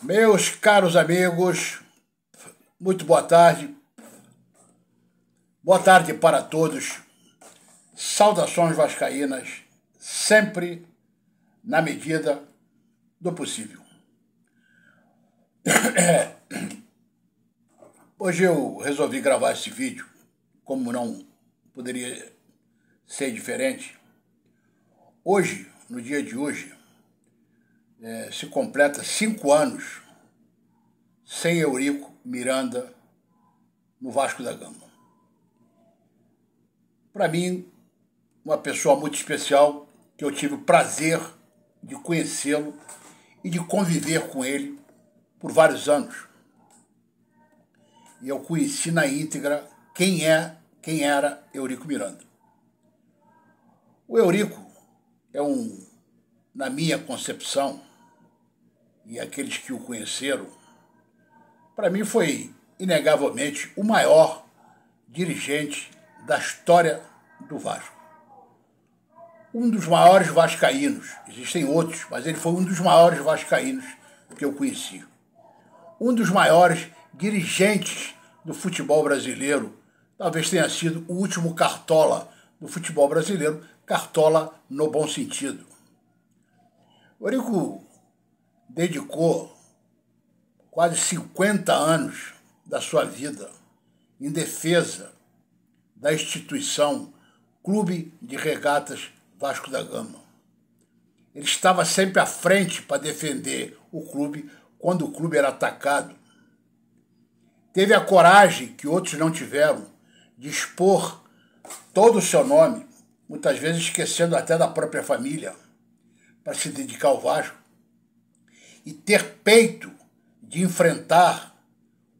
Meus caros amigos, muito boa tarde. Boa tarde para todos. Saudações vascaínas, sempre na medida do possível. Hoje eu resolvi gravar esse vídeo, como não poderia ser diferente. Hoje, no dia de hoje, é, se completa cinco anos sem Eurico Miranda no Vasco da Gama. Para mim, uma pessoa muito especial que eu tive o prazer de conhecê-lo e de conviver com ele por vários anos. E eu conheci na íntegra quem é, quem era Eurico Miranda. O Eurico é um, na minha concepção, e aqueles que o conheceram, para mim foi inegavelmente o maior dirigente da história do Vasco. Um dos maiores vascaínos, existem outros, mas ele foi um dos maiores vascaínos que eu conheci. Um dos maiores dirigentes do futebol brasileiro, talvez tenha sido o último cartola do futebol brasileiro, cartola no bom sentido. O Eurico dedicou quase 50 anos da sua vida em defesa da instituição Clube de Regatas Vasco da Gama. Ele estava sempre à frente para defender o clube quando o clube era atacado. Teve a coragem que outros não tiveram de expor todo o seu nome, muitas vezes esquecendo até da própria família, para se dedicar ao Vasco e ter peito de enfrentar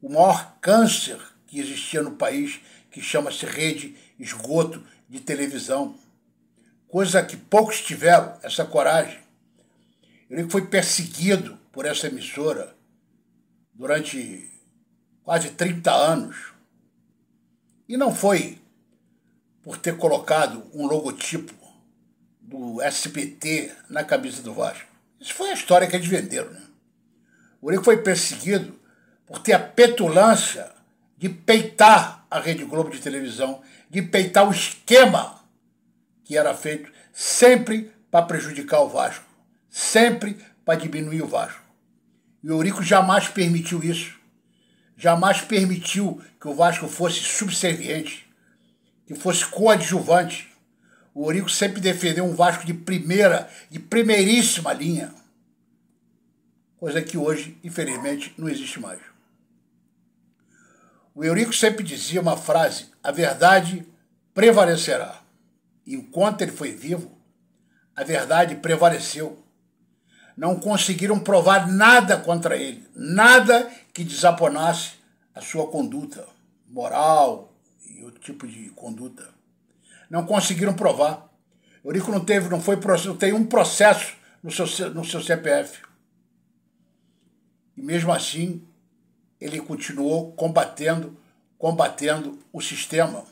o maior câncer que existia no país, que chama-se rede esgoto de televisão. Coisa que poucos tiveram, essa coragem. Ele foi perseguido por essa emissora durante quase 30 anos. E não foi por ter colocado um logotipo do SBT na camisa do Vasco. Isso foi a história que eles venderam. Né? O Eurico foi perseguido por ter a petulância de peitar a Rede Globo de televisão, de peitar o esquema que era feito sempre para prejudicar o Vasco, sempre para diminuir o Vasco. E o Eurico jamais permitiu isso. Jamais permitiu que o Vasco fosse subserviente, que fosse coadjuvante, o Orico sempre defendeu um Vasco de primeira, de primeiríssima linha. Coisa que hoje, infelizmente, não existe mais. O Eurico sempre dizia uma frase: a verdade prevalecerá. Enquanto ele foi vivo, a verdade prevaleceu. Não conseguiram provar nada contra ele, nada que desaponasse a sua conduta moral e outro tipo de conduta não conseguiram provar. Eurico não teve, não foi não tem um processo no seu, no seu CPF. E mesmo assim, ele continuou combatendo, combatendo o sistema.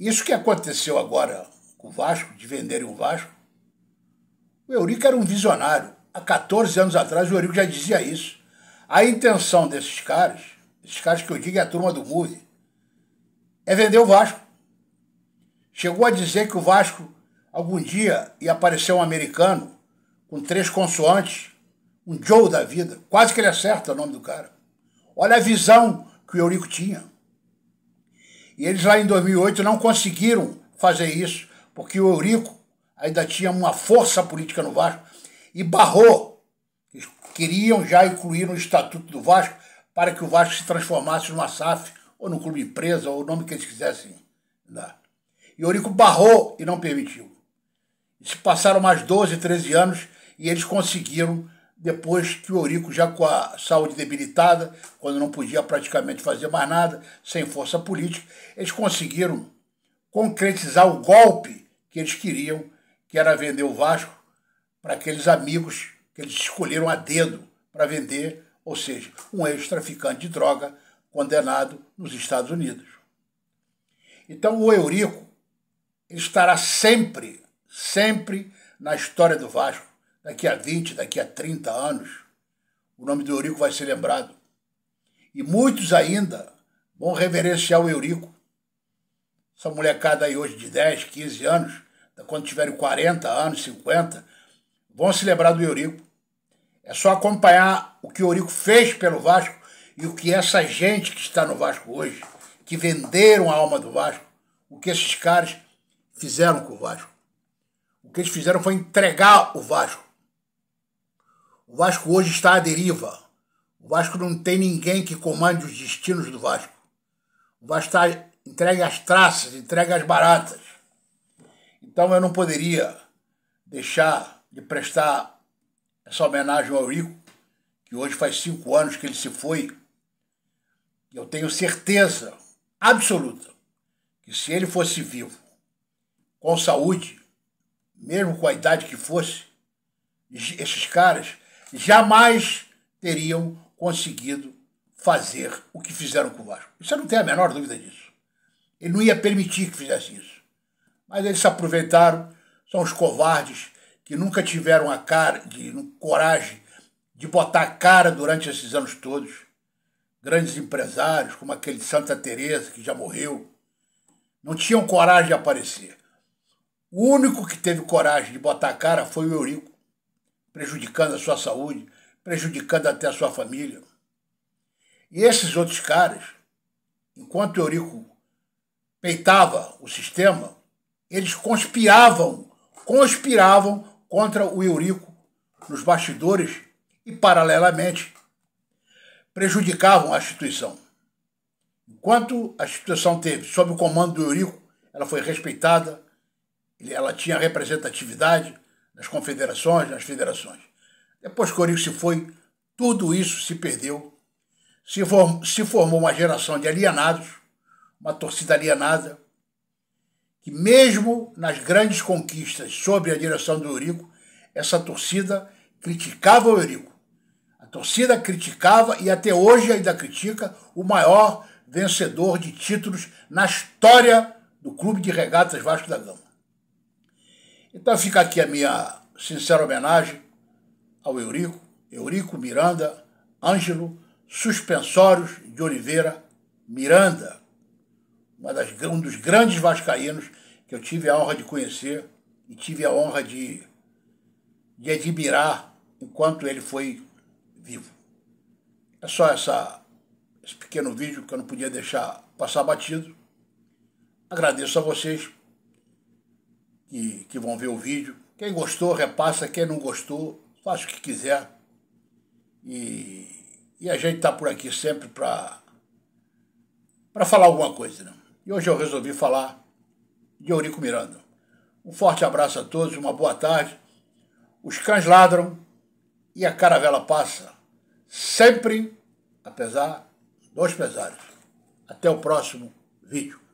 Isso que aconteceu agora com o Vasco, de venderem o Vasco, o Eurico era um visionário. Há 14 anos atrás o Eurico já dizia isso. A intenção desses caras, esses caras que eu digo é a turma do Moody, é vender o Vasco. Chegou a dizer que o Vasco algum dia ia aparecer um americano com três consoantes, um Joe da vida. Quase que ele acerta o nome do cara. Olha a visão que o Eurico tinha. E eles lá em 2008 não conseguiram fazer isso, porque o Eurico ainda tinha uma força política no Vasco e barrou. Eles queriam já incluir no Estatuto do Vasco para que o Vasco se transformasse numa SAF ou num clube empresa ou o nome que eles quisessem dar. E Eurico barrou e não permitiu. E se passaram mais 12, 13 anos e eles conseguiram, depois que o Eurico, já com a saúde debilitada, quando não podia praticamente fazer mais nada, sem força política, eles conseguiram concretizar o golpe que eles queriam, que era vender o Vasco para aqueles amigos que eles escolheram a dedo para vender, ou seja, um ex-traficante de droga condenado nos Estados Unidos. Então o Eurico estará sempre, sempre na história do Vasco. Daqui a 20, daqui a 30 anos, o nome do Eurico vai ser lembrado. E muitos ainda vão reverenciar o Eurico. Essa molecada aí hoje de 10, 15 anos, quando tiverem 40 anos, 50, vão se lembrar do Eurico. É só acompanhar o que o Eurico fez pelo Vasco e o que essa gente que está no Vasco hoje, que venderam a alma do Vasco, o que esses caras fizeram com o Vasco. O que eles fizeram foi entregar o Vasco. O Vasco hoje está à deriva. O Vasco não tem ninguém que comande os destinos do Vasco. O Vasco está entregue às traças, entregue às baratas. Então eu não poderia deixar de prestar essa homenagem ao Eurico, que hoje faz cinco anos que ele se foi. Eu tenho certeza absoluta que se ele fosse vivo, com saúde, mesmo com a idade que fosse, esses caras jamais teriam conseguido fazer o que fizeram com o Vasco. Você não tem a menor dúvida disso. Ele não ia permitir que fizessem isso. Mas eles se aproveitaram, são os covardes que nunca tiveram a cara, de, coragem de botar a cara durante esses anos todos. Grandes empresários, como aquele de Santa Teresa que já morreu, não tinham coragem de aparecer. O único que teve coragem de botar a cara foi o Eurico, prejudicando a sua saúde, prejudicando até a sua família. E esses outros caras, enquanto o Eurico peitava o sistema, eles conspiravam, conspiravam contra o Eurico nos bastidores e, paralelamente, prejudicavam a instituição. Enquanto a instituição teve sob o comando do Eurico, ela foi respeitada, ela tinha representatividade nas confederações, nas federações. Depois que o Eurico se foi, tudo isso se perdeu. Se, for se formou uma geração de alienados, uma torcida alienada, que mesmo nas grandes conquistas sob a direção do Eurico, essa torcida criticava o Eurico. A torcida criticava e até hoje ainda critica o maior vencedor de títulos na história do Clube de Regatas Vasco da Gama. Então fica aqui a minha sincera homenagem ao Eurico, Eurico Miranda Ângelo Suspensórios de Oliveira Miranda, das, um dos grandes vascaínos que eu tive a honra de conhecer e tive a honra de, de admirar enquanto ele foi vivo. É só essa, esse pequeno vídeo que eu não podia deixar passar batido. Agradeço a vocês que, que vão ver o vídeo. Quem gostou, repassa. Quem não gostou, faça o que quiser. E, e a gente está por aqui sempre para falar alguma coisa. Né? E hoje eu resolvi falar de Eurico Miranda. Um forte abraço a todos, uma boa tarde. Os cães ladram e a caravela passa. Sempre, apesar dos pesares. Até o próximo vídeo.